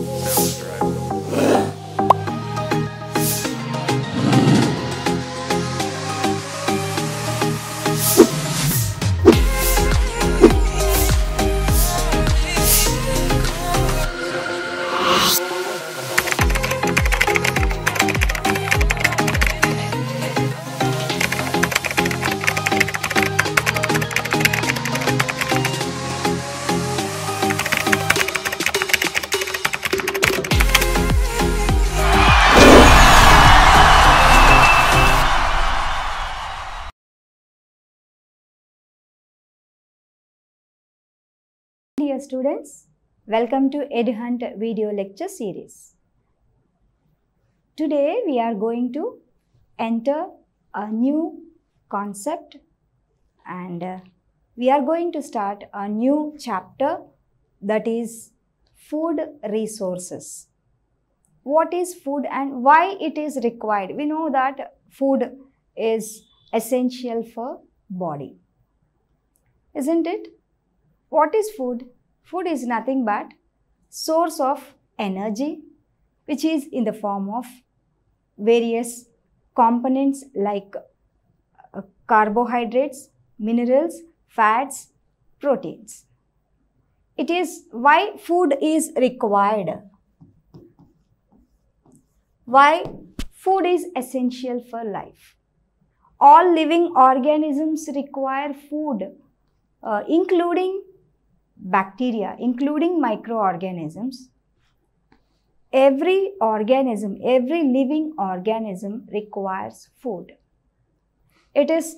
you dear students, welcome to EdHunt video lecture series. Today we are going to enter a new concept and uh, we are going to start a new chapter that is food resources. What is food and why it is required? We know that food is essential for body. Isn't it? What is food? Food is nothing but source of energy which is in the form of various components like uh, carbohydrates, minerals, fats, proteins. It is why food is required. Why food is essential for life. All living organisms require food, uh, including bacteria, including microorganisms, every organism, every living organism requires food. It is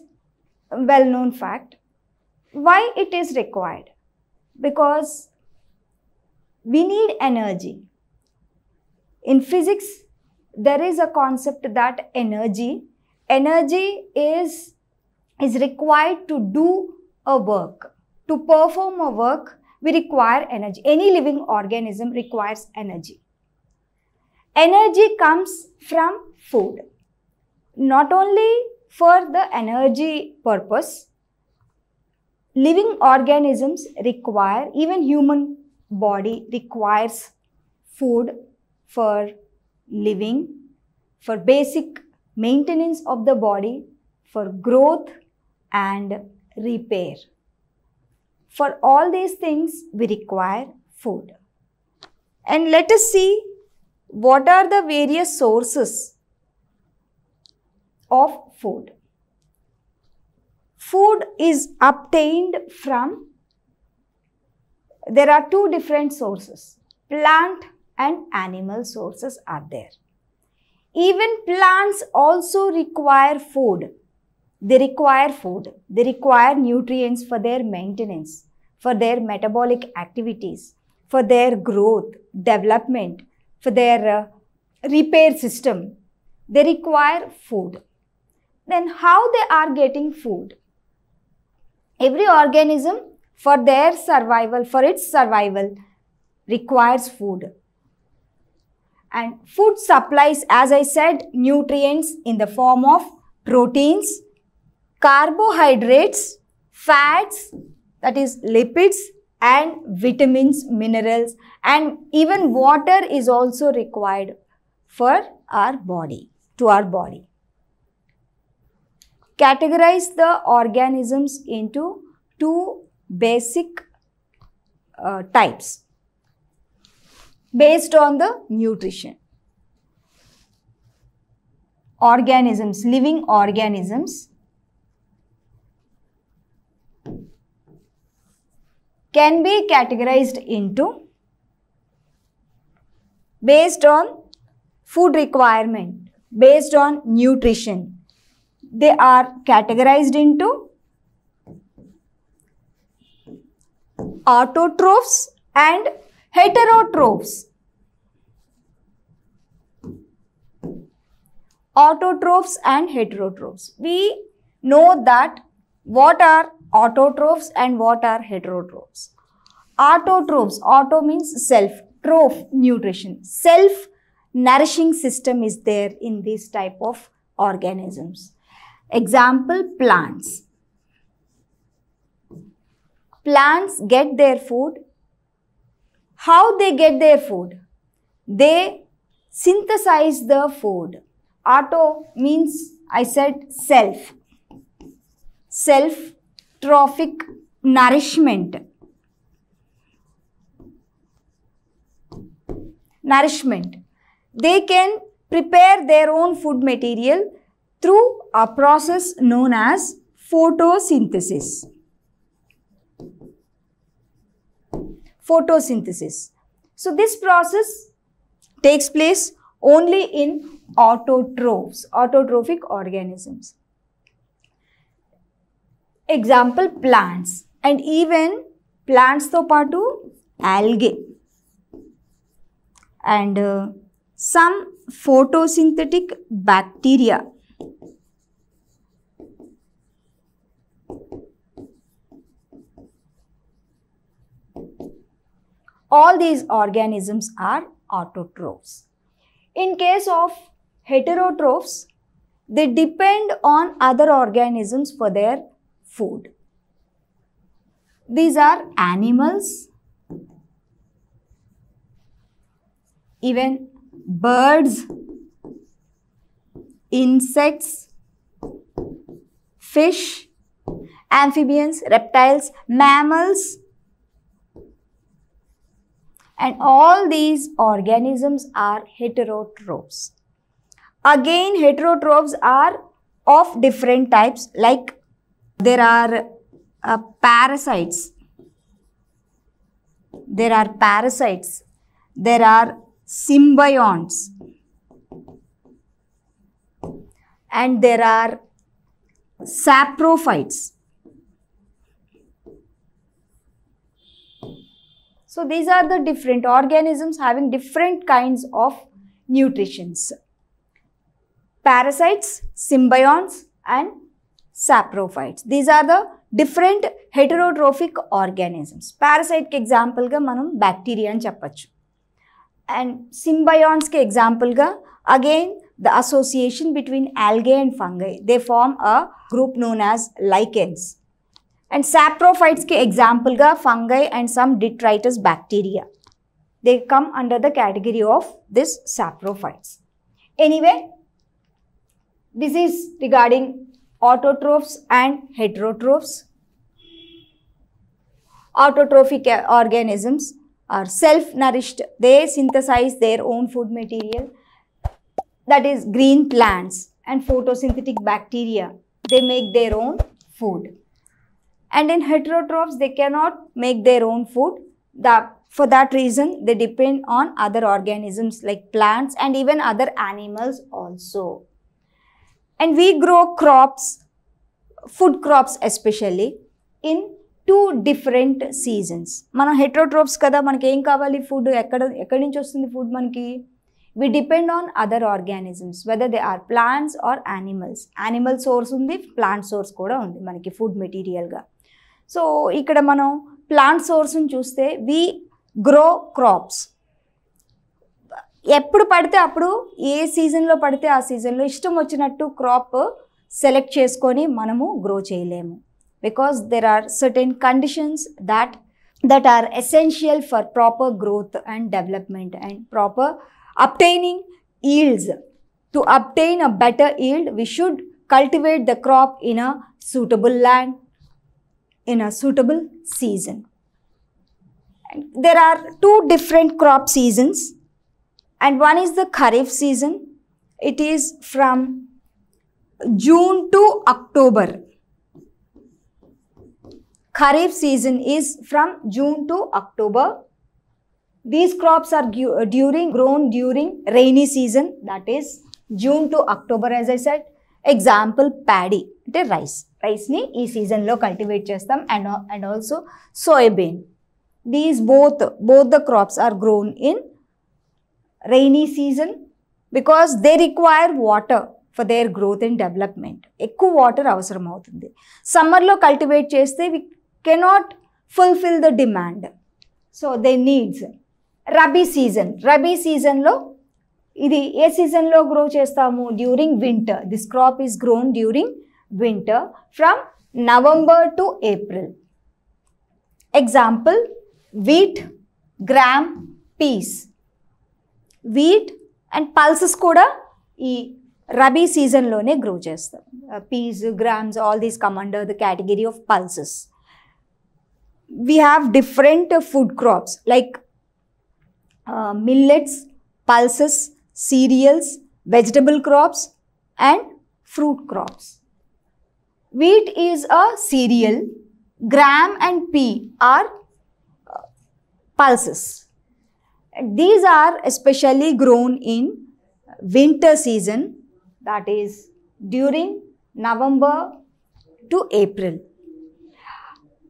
a well-known fact. Why it is required? Because we need energy. In physics, there is a concept that energy, energy is, is required to do a work. To perform a work, we require energy. Any living organism requires energy. Energy comes from food. Not only for the energy purpose, living organisms require, even human body requires food for living, for basic maintenance of the body, for growth and repair. For all these things, we require food. And let us see what are the various sources of food. Food is obtained from, there are two different sources, plant and animal sources are there. Even plants also require food they require food, they require nutrients for their maintenance, for their metabolic activities, for their growth, development, for their uh, repair system. They require food. Then how they are getting food? Every organism for their survival, for its survival, requires food. And food supplies, as I said, nutrients in the form of proteins, carbohydrates, fats, that is lipids and vitamins, minerals and even water is also required for our body, to our body. Categorize the organisms into two basic uh, types based on the nutrition. Organisms, living organisms can be categorized into based on food requirement, based on nutrition. They are categorized into autotrophs and heterotrophs. Autotrophs and heterotrophs. We know that what are autotrophs and what are heterotrophs. Autotrophs, auto means self, troph nutrition, self nourishing system is there in these type of organisms. Example plants. Plants get their food. How they get their food? They synthesize the food. Auto means I said self. Self trophic nourishment. Nourishment. They can prepare their own food material through a process known as photosynthesis. Photosynthesis. So, this process takes place only in autotrophs, autotrophic organisms example plants and even plants तो पाटू algae and uh, some photosynthetic bacteria all these organisms are autotrophs in case of heterotrophs they depend on other organisms for their food. These are animals, even birds, insects, fish, amphibians, reptiles, mammals, and all these organisms are heterotrophs. Again, heterotrophs are of different types like there are uh, parasites. There are parasites. There are symbionts. And there are saprophytes. So these are the different organisms having different kinds of nutritions. Parasites, symbionts and saprophytes. These are the different heterotrophic organisms. Parasite ke example ga manum bacteria an chappachu. And symbionts ke example again the association between algae and fungi. They form a group known as lichens. And saprophytes ke example fungi and some detritus bacteria. They come under the category of this saprophytes. Anyway, this is regarding autotrophs and heterotrophs. Autotrophic organisms are self-nourished. They synthesize their own food material that is green plants and photosynthetic bacteria. They make their own food. And in heterotrophs, they cannot make their own food. The, for that reason, they depend on other organisms like plants and even other animals also. And we grow crops food crops especially in two different seasons మనం heterotrophs కదా మనకి ఏం కావాలి food ఎక్కడ ఎక్కడి నుంచి వస్తుంది food మనకి we depend on other organisms whether they are plants or animals animal source ఉంది ప్లాంట్ సోర్స్ కూడా ఉంది మనకి ఫుడ్ మెటీరియల్గా సో ఇక్కడ మనం ప్లాంట్ సోర్స్ని చూస్తే వీ గ్రో క్రాప్స్ ఎప్పుడు పడితే అప్పుడు ఏ సీజన్లో పడితే ఆ సీజన్లో ఇష్టం వచ్చినట్టు క్రాప్ సెలెక్ట్ చేసుకొని మనము గ్రో చేయలేము because there are certain conditions that that are essential for proper growth and development and proper obtaining yields to obtain a better yield we should cultivate the crop in a suitable land in a suitable season there are two different crop seasons and one is the Kharif season. It is from June to October. Kharif season is from June to October. These crops are uh, during grown during rainy season that is June to October as I said. the rice. Rice ni రైస్ని season lo cultivate చేస్తాం and and also soybean. These both both the crops are grown in. Rainy season because they require water for their growth and development ఎక్కువ water అవసరం అవుతుంది సమ్మర్లో cultivate చేస్తే we cannot fulfil the demand so they needs rabi season rabi సీజన్లో ఇది ఏ సీజన్లో grow చేస్తాము during winter this crop is grown during winter from November to April example wheat gram peas wheat and pulses కూడా ఈ రబీ సీజన్లోనే గ్రో చేస్తాం peas grams all these come under the category of pulses we have different food crops like millets pulses cereals vegetable crops and fruit crops wheat is a cereal gram and pea are pulses these are especially grown in winter season that is during November to April.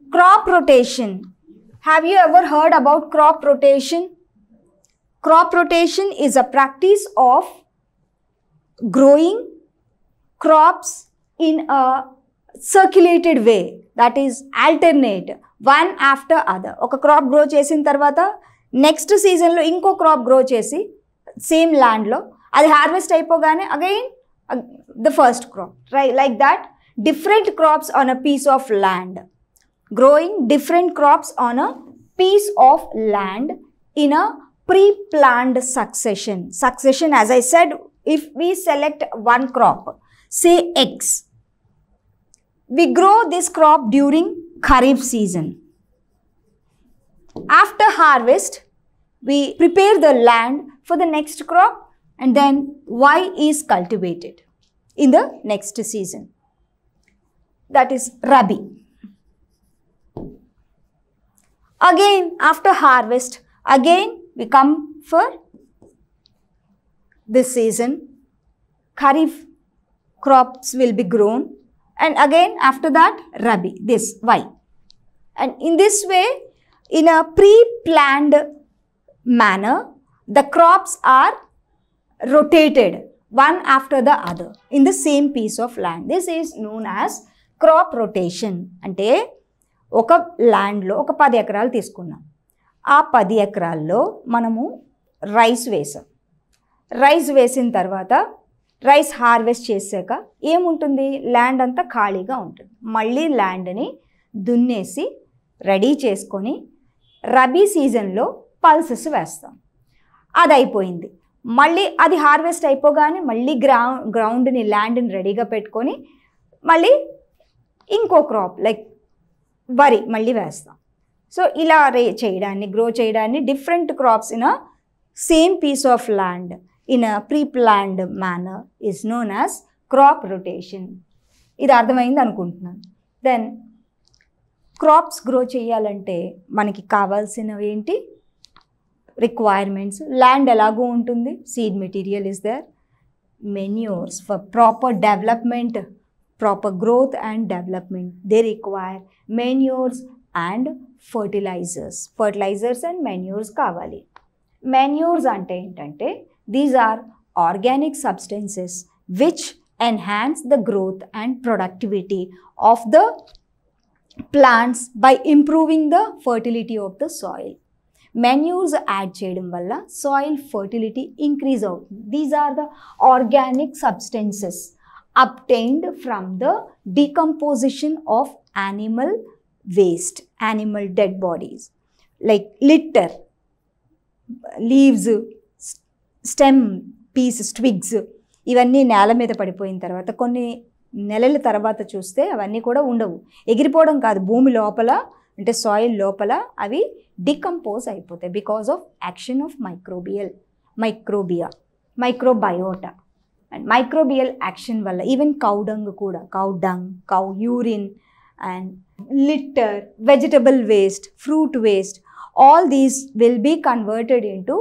Crop rotation. Have you ever heard about crop rotation? Crop rotation is a practice of growing crops in a circulated way that is alternate one after other. Ok, crop grow చేసిన tarvata next సీజన్లో ఇంకో crop grow చేసి same ల్యాండ్లో అది harvest అయిపోగానే again the first crop rye like that different crops on a piece of land growing different crops on a piece of land in a pre planned succession succession as I said if we select one crop say eggs we grow this crop during kharif season after harvest we prepare the land for the next crop and then Y is cultivated in the next season. That is Rabi. Again, after harvest, again we come for this season. Kharif crops will be grown and again after that Rabi, this Y. And in this way, in a pre-planned manner, the crops are rotated one after the other in the same piece of land. This is known as crop rotation. అంటే ఒక ల్యాండ్లో ఒక పది ఎకరాలు తీసుకున్నాం ఆ పది ఎకరాల్లో మనము రైస్ వేసాం రైస్ వేసిన తర్వాత రైస్ హార్వెస్ట్ చేశాక ఏముంటుంది ల్యాండ్ అంతా ఖాళీగా ఉంటుంది మళ్ళీ ల్యాండ్ని దున్నేసి రెడీ చేసుకొని రబీ సీజన్లో పల్సెస్ వేస్తాం అది అయిపోయింది మళ్ళీ అది హార్వెస్ట్ అయిపోగానే మళ్ళీ గ్రౌ గ్రౌండ్ని ల్యాండ్ని రెడీగా పెట్టుకొని మళ్ళీ ఇంకో క్రాప్ లైక్ వరి మళ్ళీ వేస్తాం సో ఇలా రే చేయడాన్ని గ్రో చేయడాన్ని different crops in a same piece of land in a pre planned manner is known as crop rotation ఇది అర్థమైంది అనుకుంటున్నాను దెన్ క్రాప్స్ గ్రో చేయాలంటే మనకి కావాల్సినవి ఏంటి రిక్వైర్మెంట్స్ ల్యాండ్ ఎలాగో ఉంటుంది seed material is there manures for proper development proper growth and development they require manures and fertilisers fertilisers and manures కావాలి మెన్యూర్స్ అంటే ఏంటంటే these are organic substances which enhance the growth and productivity of the plants by improving the fertility of the soil manures add చేయడం వల్ల soil fertility increase అవుతుంది these are the organic substances obtained from the decomposition of animal waste animal dead bodies like litter leaves stem pieces twigs ఇవన్నీ నేల మీద పడిపోయిన తర్వాత కొన్ని నెలల తర్వాత చూస్తే అవన్నీ కూడా ఉండవు ఎగిరిపోవడం కాదు భూమి లోపల the soil lopala avi decompose aipothe because of action of microbial microbiota and microbial action valla even cow dung kuda cow dung cow urine and litter vegetable waste fruit waste all these will be converted into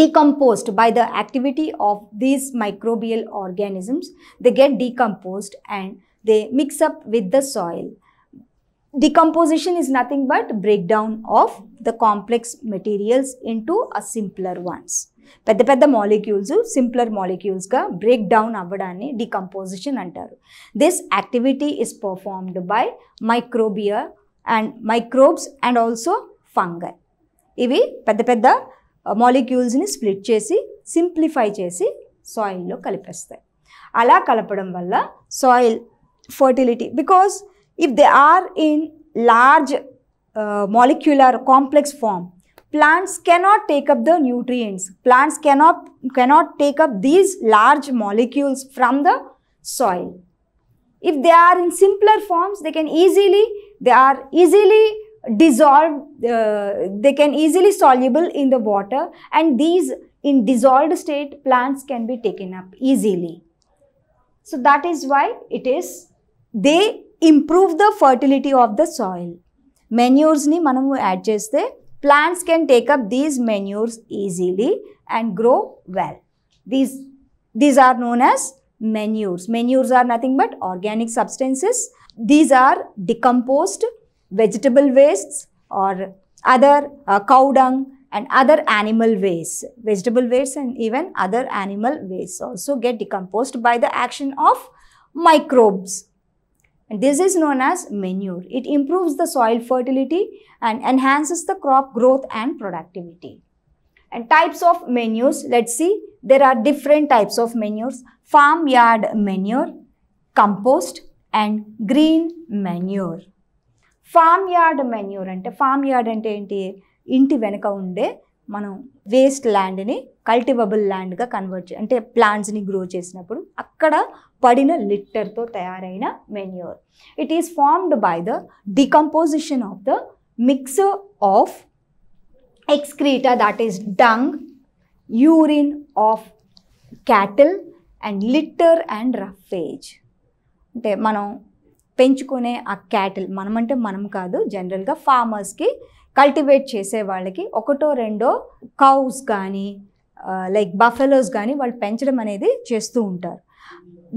decomposed by the activity of these microbial organisms they get decomposed and they mix up with the soil Decomposition is nothing but breakdown of the complex materials into a simpler ones. పెద్ద పెద్ద molecules simpler మాలిక్యూల్స్గా break down అవ్వడాన్ని decomposition అంటారు this activity is performed by microbial and microbes and also fungi ఇవి పెద్ద పెద్ద మాలిక్యూల్స్ని uh, split చేసి సింప్లిఫై చేసి సాయిల్లో కలిపేస్తాయి అలా కలపడం వల్ల soil fertility because If they are in large uh, molecular complex form, plants cannot take up the nutrients. Plants cannot, cannot take up these large molecules from the soil. If they are in simpler forms, they can easily, they are easily dissolved, uh, they can easily soluble in the water and these in dissolved state plants can be taken up easily. So that is why it is, they improve the fertility of the soil మెన్యూర్స్ని మనము adjust the plants can take up these manures easily and grow well. These, these are known as manures. Manures are nothing but organic substances. These are decomposed vegetable wastes or other uh, cow dung and other animal wastes. Vegetable wastes and even other animal wastes also get decomposed by the action of microbes and this is known as manure. It improves the soil fertility and enhances the crop growth and productivity. And types of manures, let's see, there are different types of manures. Farmyard manure, compost and green manure. Farmyard manure. and farmyard అంటే ఏంటి ఇంటి వెనుక ఉండే మనం waste ల్యాండ్ని cultivable ల్యాండ్గా convert అంటే ప్లాంట్స్ని grow చేసినప్పుడు అక్కడ పడిన లిట్టర్తో తయారైన manure it is formed by the decomposition of the mix of excreta that is dung urine of cattle and litter and roughage అంటే మనం పెంచుకునే ఆ క్యాటిల్ మనమంటే మనం కాదు జనరల్గా ఫార్మర్స్కి కల్టివేట్ చేసే వాళ్ళకి ఒకటో రెండో కౌస్ కానీ లైక్ బఫెలోస్ కానీ వాళ్ళు పెంచడం అనేది చేస్తూ ఉంటారు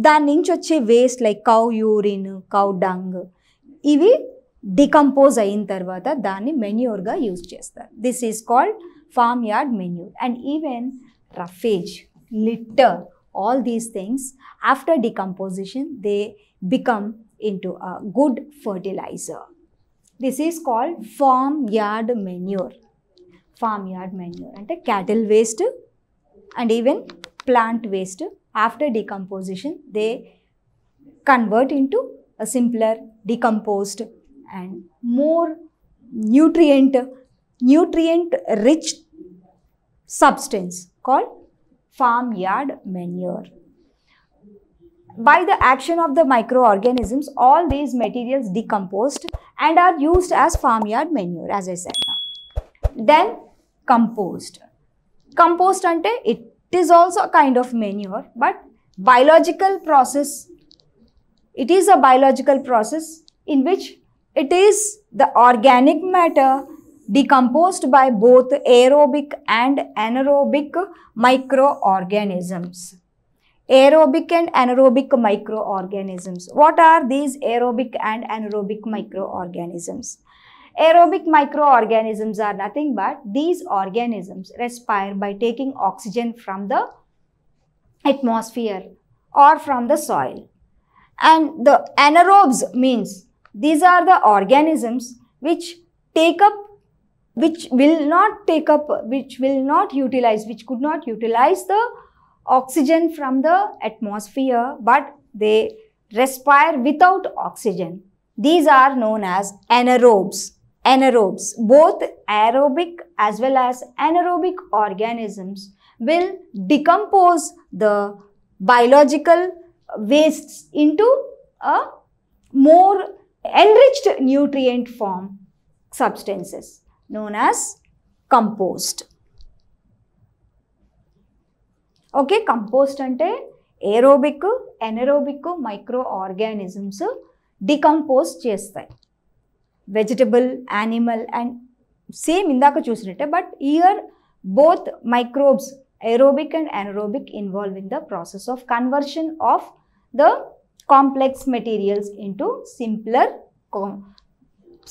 దాని నుంచి వచ్చే waste like cow urine cow dung ఇవి డికంపోజ్ అయిన తర్వాత దాన్ని మెన్యూర్గా యూజ్ చేస్తారు this is called farm yard manure and even roughage litter all these things after decomposition they become into a good fertiliser this is called farm yard manure farm yard manure అంటే cattle waste and even plant waste after decomposition they convert into a simpler decomposed and more nutrient nutrient rich substance called farmyard manure by the action of the microorganisms all these materials decomposed and are used as farmyard manure as i said now then compost compost అంటే it is also kind of manure but biological process it is a biological process in which it is the organic matter decomposed by both aerobic and anaerobic microorganisms. Aerobic and anaerobic microorganisms. What are these aerobic and anaerobic microorganisms? Aerobic microorganisms are nothing but these organisms respire by taking oxygen from the atmosphere or from the soil. And the anaerobes means these are the organisms which take up which will not take up, which will not utilize, which could not utilize the oxygen from the atmosphere, but they respire without oxygen. These are known as anaerobes. anaerobes, both aerobic as well as anaerobic organisms will decompose the biological wastes into a more enriched nutrient form substances known as compost. Okay compost అంటే aerobic anaerobic micro organisms decompose చేస్తాయి vegetable, animal and same ఇందాక చూసినట్టే but here both microbes, aerobic and anaerobic involving in the process of conversion of the complex materials into simpler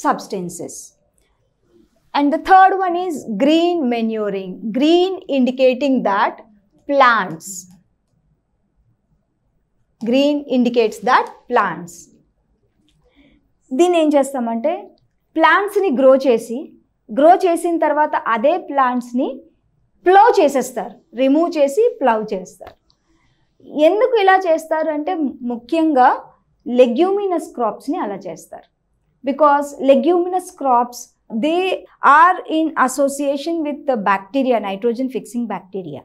substances. And the third one is green manuring. Green indicating that plants. Green indicates that plants దీన్ని ఏం చేస్తామంటే ప్లాంట్స్ని grow చేసి grow చేసిన తర్వాత అదే ప్లాంట్స్ని plough చేసేస్తారు remove చేసి ప్లవ్ చేస్తారు ఎందుకు ఇలా చేస్తారు అంటే ముఖ్యంగా లెగ్యూమినస్ క్రాప్స్ని అలా చేస్తారు because leguminous crops they are in association with bacteria nitrogen fixing bacteria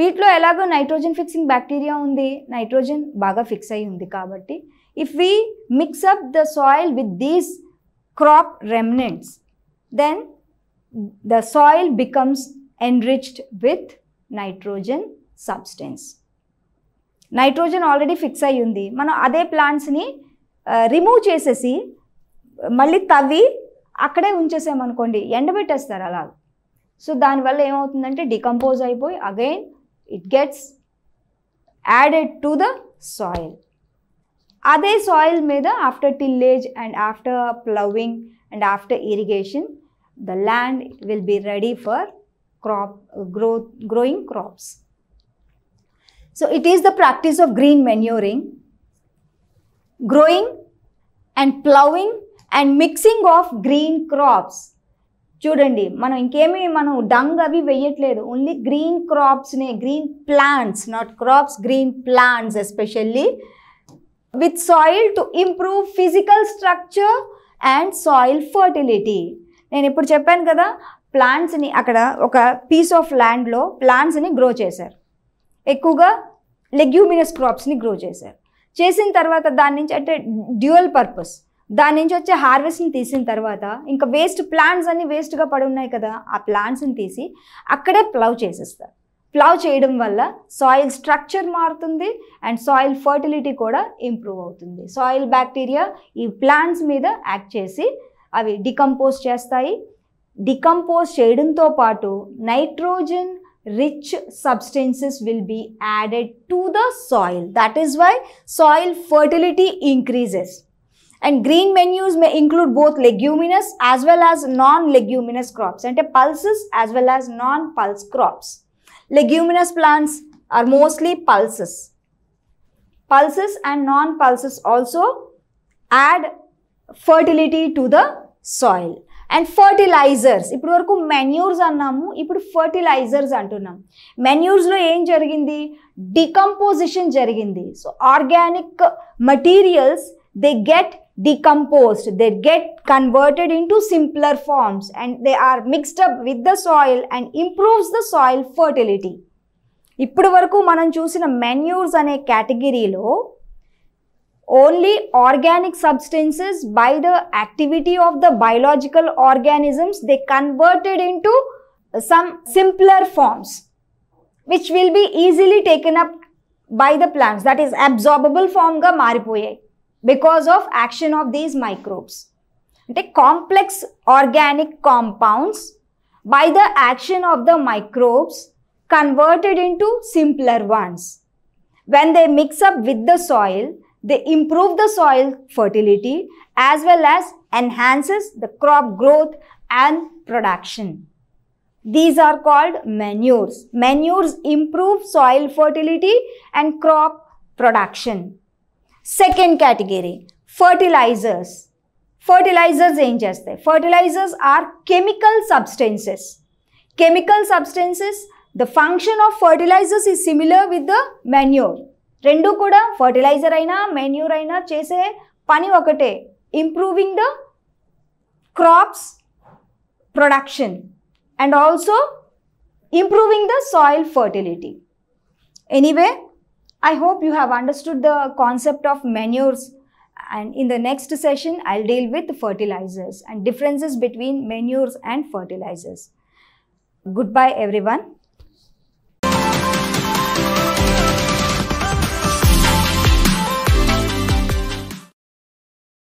వీటిలో ఎలాగో నైట్రోజన్ ఫిక్సింగ్ బ్యాక్టీరియా ఉంది నైట్రోజన్ బాగా ఫిక్స్ అయి ఉంది కాబట్టి if we mix up the soil with these crop remnants then the soil becomes enriched with nitrogen substance nitrogen already fix అయ్యి ఉంది మనం అదే ప్లాంట్స్ని రిమూవ్ చేసేసి మళ్ళీ తవ్వి అక్కడే ఉంచేసామనుకోండి ఎండబెట్టేస్తారు అలా సో దానివల్ల ఏమవుతుందంటే డికంపోజ్ అయిపోయి again it gets added to the soil అదే సాయిల్ మీద after tillage and after ploughing and after irrigation the land will be ready for crop growth growing crops so it is the practice of green manuring growing and plowing and mixing of green crops చూడండి మనం ఇంకేమీ మనం dung అవి వేయట్లేదు only green క్రాప్స్నే green plants not crops green plants especially with soil to improve physical structure and soil fertility. నేను ఇప్పుడు చెప్పాను కదా ప్లాంట్స్ని అక్కడ ఒక పీస్ ఆఫ్ ల్యాండ్లో ప్లాంట్స్ని గ్రో చేశారు ఎక్కువగా లెగ్యూమినస్ క్రాప్స్ని గ్రో చేశారు చేసిన తర్వాత దాని నుంచి అంటే డ్యూయల్ పర్పస్ దాని నుంచి వచ్చే హార్వెస్ట్ని తీసిన తర్వాత ఇంకా వేస్ట్ ప్లాంట్స్ అన్నీ వేస్ట్గా పడి ఉన్నాయి కదా ఆ ప్లాంట్స్ని తీసి అక్కడే ప్లవ్ చేసేస్తారు ప్లావ్ చేయడం వల్ల సాయిల్ స్ట్రక్చర్ మారుతుంది అండ్ సాయిల్ ఫర్టిలిటీ కూడా ఇంప్రూవ్ అవుతుంది సాయిల్ బ్యాక్టీరియా ఈ ప్లాంట్స్ మీద యాక్ట్ చేసి అవి డికంపోజ్ చేస్తాయి డికంపోజ్ చేయడంతో పాటు nitrogen rich substances will be added to the soil that is why soil fertility increases and green manures may include both leguminous as well as non leguminous crops అంటే pulses as well as non pulse crops leguminous plants are mostly pulses pulses and non pulses also add fertility to the soil and fertilisers ఇప్పుడు వరకు manures అన్నాము ఇప్పుడు fertilisers అంటున్నాం మెన్యూర్స్లో ఏం జరిగింది decomposition జరిగింది so organic materials they get decomposed they get converted into simpler forms and they are mixed up with the soil and improves the soil fertility ippudu varaku manam chusina manures ane category lo only organic substances by the activity of the biological organisms they converted into some simpler forms which will be easily taken up by the plants that is absorbable form ga maripoyayi because of action of these microbes. The complex organic compounds by the action of the microbes converted into simpler ones. When they mix up with the soil, they improve the soil fertility as well as enhances the crop growth and production. These are called manures. Manures improve soil fertility and crop production. Second category fertilisers fertilisers ఏం చేస్తాయి fertilisers are chemical substances chemical substances the function of fertilisers is similar with the manure రెండు కూడా fertiliser అయినా manure అయినా చేసే పని ఒకటే improving the crops production and also improving the soil fertility anyway I hope you have understood the concept of manures and in the next session I'll deal with fertilizers and differences between manures and fertilizers. Goodbye everyone.